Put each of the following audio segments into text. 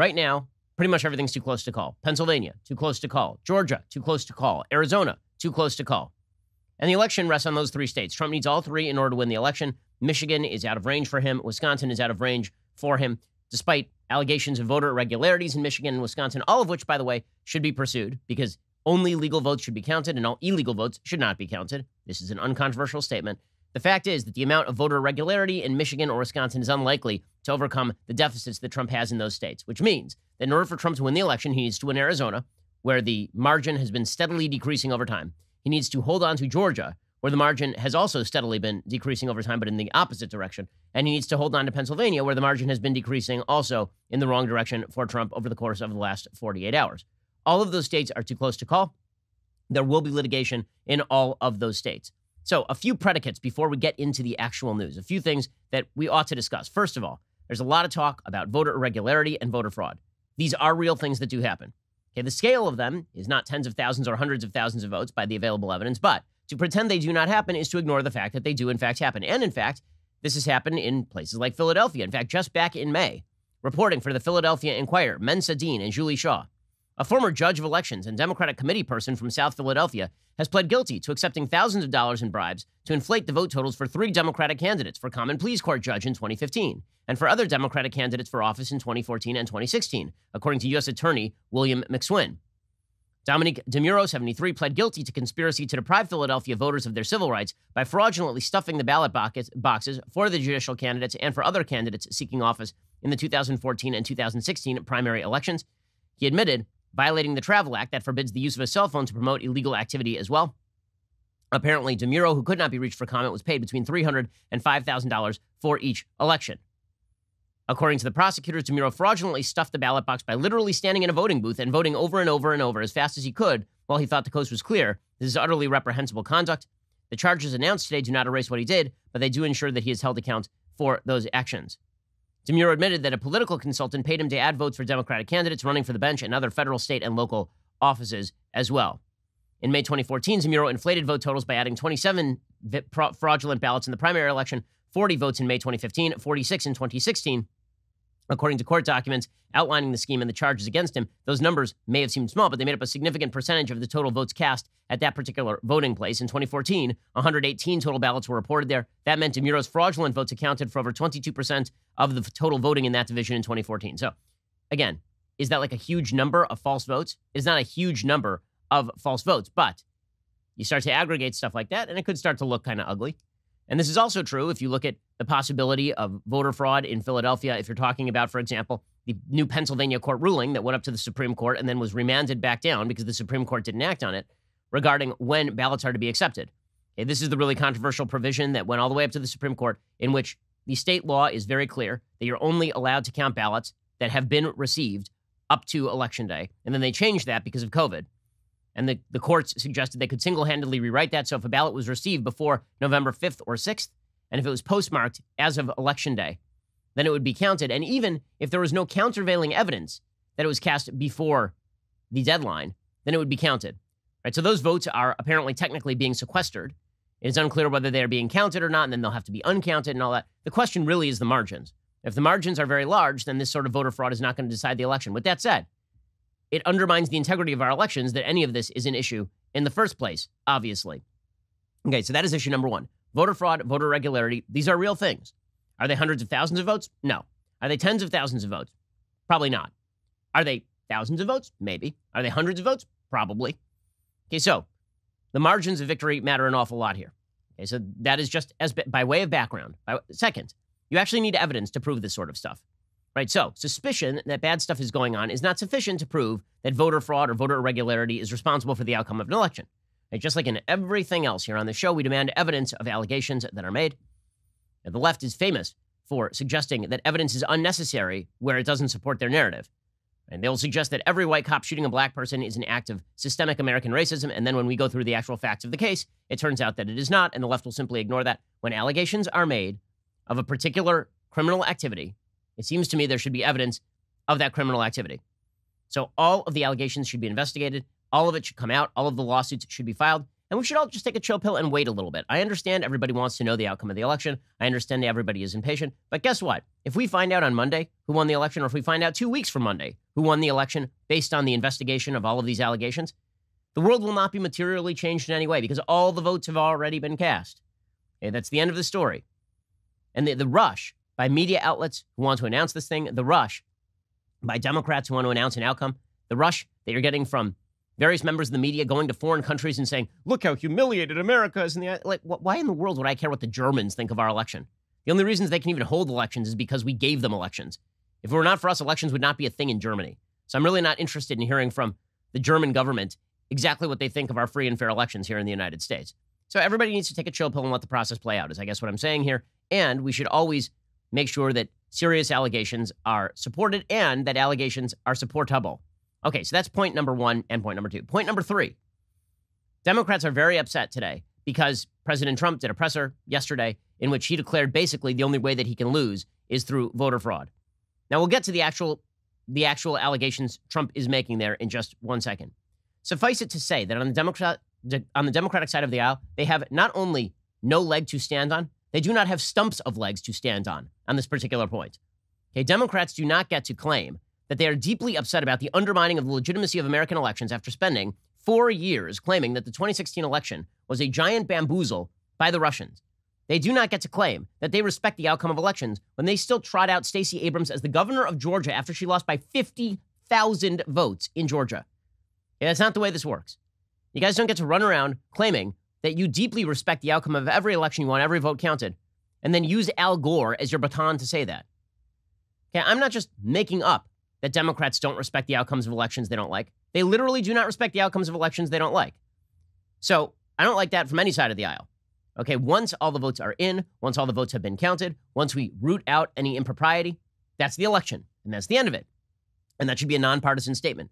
Right now, pretty much everything's too close to call. Pennsylvania, too close to call. Georgia, too close to call. Arizona, too close to call. And the election rests on those three states. Trump needs all three in order to win the election. Michigan is out of range for him. Wisconsin is out of range for him, despite allegations of voter irregularities in Michigan and Wisconsin, all of which, by the way, should be pursued because only legal votes should be counted and all illegal votes should not be counted. This is an uncontroversial statement. The fact is that the amount of voter irregularity in Michigan or Wisconsin is unlikely to overcome the deficits that Trump has in those states, which means that in order for Trump to win the election, he needs to win Arizona, where the margin has been steadily decreasing over time. He needs to hold on to Georgia, where the margin has also steadily been decreasing over time, but in the opposite direction. And he needs to hold on to Pennsylvania, where the margin has been decreasing also in the wrong direction for Trump over the course of the last 48 hours. All of those states are too close to call. There will be litigation in all of those states. So, a few predicates before we get into the actual news, a few things that we ought to discuss. First of all, there's a lot of talk about voter irregularity and voter fraud. These are real things that do happen. Okay, the scale of them is not tens of thousands or hundreds of thousands of votes by the available evidence, but to pretend they do not happen is to ignore the fact that they do, in fact, happen. And in fact, this has happened in places like Philadelphia. In fact, just back in May, reporting for the Philadelphia Inquirer, Mensa Dean and Julie Shaw a former judge of elections and Democratic committee person from South Philadelphia, has pled guilty to accepting thousands of dollars in bribes to inflate the vote totals for three Democratic candidates for Common Pleas Court judge in 2015 and for other Democratic candidates for office in 2014 and 2016, according to U.S. Attorney William McSwin. Dominic DeMuro, 73, pled guilty to conspiracy to deprive Philadelphia voters of their civil rights by fraudulently stuffing the ballot boxes for the judicial candidates and for other candidates seeking office in the 2014 and 2016 primary elections. He admitted violating the Travel Act that forbids the use of a cell phone to promote illegal activity as well. Apparently, DeMuro, who could not be reached for comment, was paid between $300 and $5,000 for each election. According to the prosecutors, DeMuro fraudulently stuffed the ballot box by literally standing in a voting booth and voting over and over and over as fast as he could while he thought the coast was clear. This is utterly reprehensible conduct. The charges announced today do not erase what he did, but they do ensure that he is held account for those actions. DeMuro admitted that a political consultant paid him to add votes for Democratic candidates running for the bench and other federal, state, and local offices as well. In May 2014, Zamuro inflated vote totals by adding 27 fraudulent ballots in the primary election, 40 votes in May 2015, 46 in 2016, According to court documents outlining the scheme and the charges against him, those numbers may have seemed small, but they made up a significant percentage of the total votes cast at that particular voting place. In 2014, 118 total ballots were reported there. That meant DeMuro's fraudulent votes accounted for over 22% of the total voting in that division in 2014. So, again, is that like a huge number of false votes? It's not a huge number of false votes, but you start to aggregate stuff like that, and it could start to look kind of ugly. And this is also true if you look at the possibility of voter fraud in Philadelphia. If you're talking about, for example, the new Pennsylvania court ruling that went up to the Supreme Court and then was remanded back down because the Supreme Court didn't act on it regarding when ballots are to be accepted. Okay, this is the really controversial provision that went all the way up to the Supreme Court, in which the state law is very clear that you're only allowed to count ballots that have been received up to election day. And then they changed that because of COVID. And the, the courts suggested they could single handedly rewrite that. So if a ballot was received before November 5th or 6th, and if it was postmarked as of election day, then it would be counted. And even if there was no countervailing evidence that it was cast before the deadline, then it would be counted. Right? So those votes are apparently technically being sequestered. It's unclear whether they are being counted or not, and then they'll have to be uncounted and all that. The question really is the margins. If the margins are very large, then this sort of voter fraud is not going to decide the election. With that said, it undermines the integrity of our elections that any of this is an issue in the first place, obviously. Okay, so that is issue number one voter fraud, voter irregularity. These are real things. Are they hundreds of thousands of votes? No. Are they tens of thousands of votes? Probably not. Are they thousands of votes? Maybe. Are they hundreds of votes? Probably. Okay, so the margins of victory matter an awful lot here. Okay, so that is just as by way of background. By, second, you actually need evidence to prove this sort of stuff. Right. So suspicion that bad stuff is going on is not sufficient to prove that voter fraud or voter irregularity is responsible for the outcome of an election. And just like in everything else here on the show, we demand evidence of allegations that are made. the left is famous for suggesting that evidence is unnecessary where it doesn't support their narrative. And they'll suggest that every white cop shooting a black person is an act of systemic American racism. And then when we go through the actual facts of the case, it turns out that it is not. And the left will simply ignore that. When allegations are made of a particular criminal activity it seems to me there should be evidence of that criminal activity. So all of the allegations should be investigated. All of it should come out. All of the lawsuits should be filed. And we should all just take a chill pill and wait a little bit. I understand everybody wants to know the outcome of the election. I understand everybody is impatient. But guess what? If we find out on Monday who won the election, or if we find out two weeks from Monday who won the election based on the investigation of all of these allegations, the world will not be materially changed in any way because all the votes have already been cast. Okay, that's the end of the story. And the, the rush by media outlets who want to announce this thing, the rush by Democrats who want to announce an outcome, the rush that you're getting from various members of the media going to foreign countries and saying, "Look how humiliated America is." And like, why in the world would I care what the Germans think of our election? The only reasons they can even hold elections is because we gave them elections. If it were not for us, elections would not be a thing in Germany. So I'm really not interested in hearing from the German government exactly what they think of our free and fair elections here in the United States. So everybody needs to take a chill pill and let the process play out, is I guess what I'm saying here. And we should always make sure that serious allegations are supported and that allegations are supportable. Okay, so that's point number one and point number two. Point number three Democrats are very upset today because President Trump did a presser yesterday in which he declared basically the only way that he can lose is through voter fraud. Now we'll get to the actual the actual allegations Trump is making there in just one second. Suffice it to say that on the Democrat on the Democratic side of the aisle, they have not only no leg to stand on, they do not have stumps of legs to stand on on this particular point. Okay, Democrats do not get to claim that they are deeply upset about the undermining of the legitimacy of American elections after spending four years claiming that the 2016 election was a giant bamboozle by the Russians. They do not get to claim that they respect the outcome of elections when they still trot out Stacey Abrams as the governor of Georgia after she lost by 50,000 votes in Georgia. Yeah, that's not the way this works. You guys don't get to run around claiming that you deeply respect the outcome of every election you want every vote counted and then use Al Gore as your baton to say that. Okay, I'm not just making up that Democrats don't respect the outcomes of elections they don't like. They literally do not respect the outcomes of elections they don't like. So I don't like that from any side of the aisle. Okay, once all the votes are in, once all the votes have been counted, once we root out any impropriety, that's the election, and that's the end of it. And that should be a nonpartisan statement.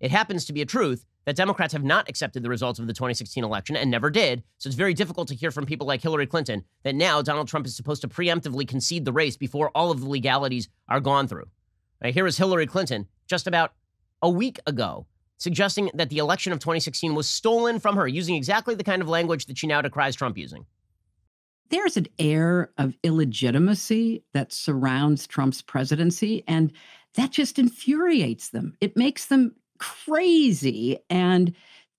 It happens to be a truth that Democrats have not accepted the results of the 2016 election and never did. So it's very difficult to hear from people like Hillary Clinton that now Donald Trump is supposed to preemptively concede the race before all of the legalities are gone through. Right, here is Hillary Clinton just about a week ago suggesting that the election of 2016 was stolen from her, using exactly the kind of language that she now decries Trump using. There's an air of illegitimacy that surrounds Trump's presidency, and that just infuriates them. It makes them crazy. And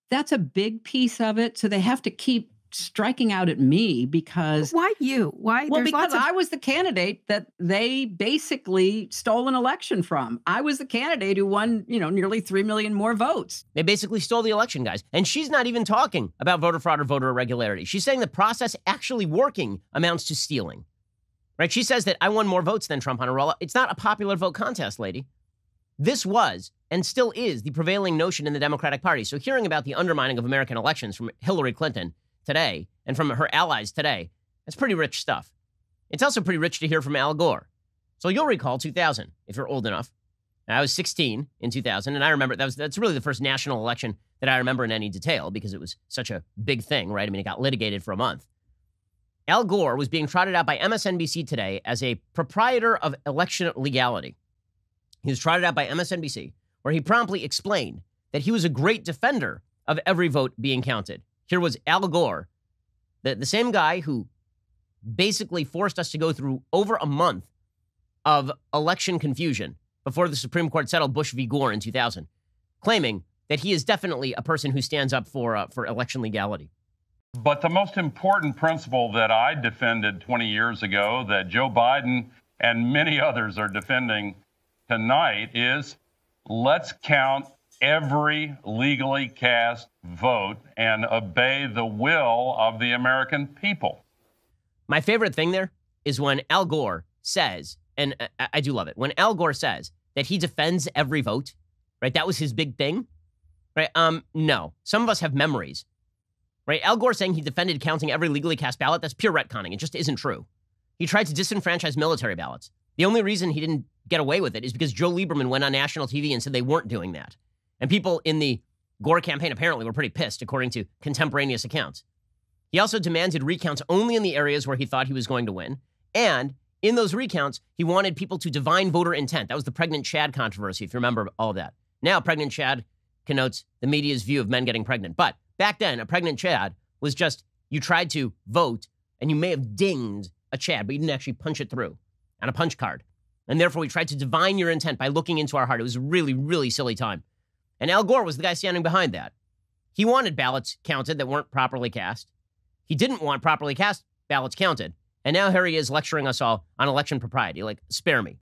that's a big piece of it. So they have to keep striking out at me because why you why well because of... i was the candidate that they basically stole an election from i was the candidate who won you know nearly 3 million more votes they basically stole the election guys and she's not even talking about voter fraud or voter irregularity she's saying the process actually working amounts to stealing right she says that i won more votes than trump on a roll it's not a popular vote contest lady this was and still is the prevailing notion in the Democratic Party. So hearing about the undermining of American elections from Hillary Clinton today and from her allies today, that's pretty rich stuff. It's also pretty rich to hear from Al Gore. So you'll recall 2000 if you're old enough. I was 16 in 2000 and I remember that was that's really the first national election that I remember in any detail because it was such a big thing, right? I mean, it got litigated for a month. Al Gore was being trotted out by MSNBC today as a proprietor of election legality. He was trotted out by MSNBC, where he promptly explained that he was a great defender of every vote being counted. Here was Al Gore, the, the same guy who basically forced us to go through over a month of election confusion before the Supreme Court settled Bush v. Gore in 2000, claiming that he is definitely a person who stands up for, uh, for election legality. But the most important principle that I defended 20 years ago, that Joe Biden and many others are defending, tonight is let's count every legally cast vote and obey the will of the American people. My favorite thing there is when Al Gore says, and I, do love it, when Al Gore says that he defends every vote, right? That was his big thing, right? Um, no, some of us have memories, right? Al Gore saying he defended counting every legally cast ballot, that's pure retconning. It just isn't true. He tried to disenfranchise military ballots. The only reason he didn't get away with it is because Joe Lieberman went on national TV and said they weren't doing that. And people in the Gore campaign apparently were pretty pissed, according to contemporaneous accounts. He also demanded recounts only in the areas where he thought he was going to win. And in those recounts, he wanted people to divine voter intent. That was the pregnant Chad controversy, if you remember all that. Now, pregnant Chad connotes the media's view of men getting pregnant. But back then, a pregnant Chad was just you tried to vote and you may have dinged a Chad, but you didn't actually punch it through on a punch card. And therefore, we tried to divine your intent by looking into our heart. It was a really, really silly time. And Al Gore was the guy standing behind that. He wanted ballots counted that weren't properly cast. He didn't want properly cast ballots counted. And now here he is lecturing us all on election propriety. Like, spare me.